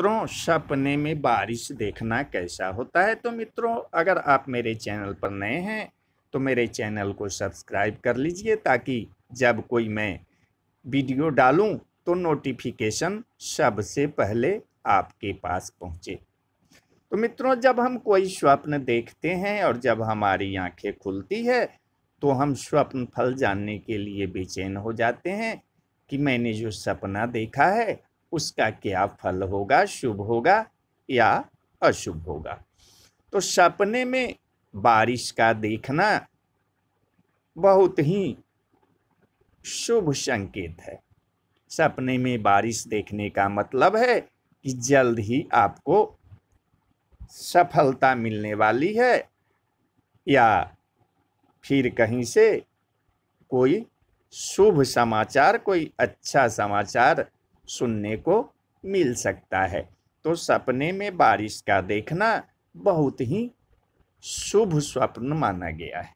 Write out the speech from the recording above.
मित्रों सपने में बारिश देखना कैसा होता है तो मित्रों अगर आप मेरे चैनल पर नए हैं तो मेरे चैनल को सब्सक्राइब कर लीजिए ताकि जब कोई मैं वीडियो डालूं तो नोटिफिकेशन सबसे पहले आपके पास पहुंचे तो मित्रों जब हम कोई स्वप्न देखते हैं और जब हमारी आंखें खुलती है तो हम स्वप्न फल जानने के लिए बेचैन हो जाते हैं कि मैंने जो सपना देखा है उसका क्या फल होगा शुभ होगा या अशुभ होगा तो सपने में बारिश का देखना बहुत ही शुभ संकेत है सपने में बारिश देखने का मतलब है कि जल्द ही आपको सफलता मिलने वाली है या फिर कहीं से कोई शुभ समाचार कोई अच्छा समाचार सुनने को मिल सकता है तो सपने में बारिश का देखना बहुत ही शुभ स्वप्न माना गया है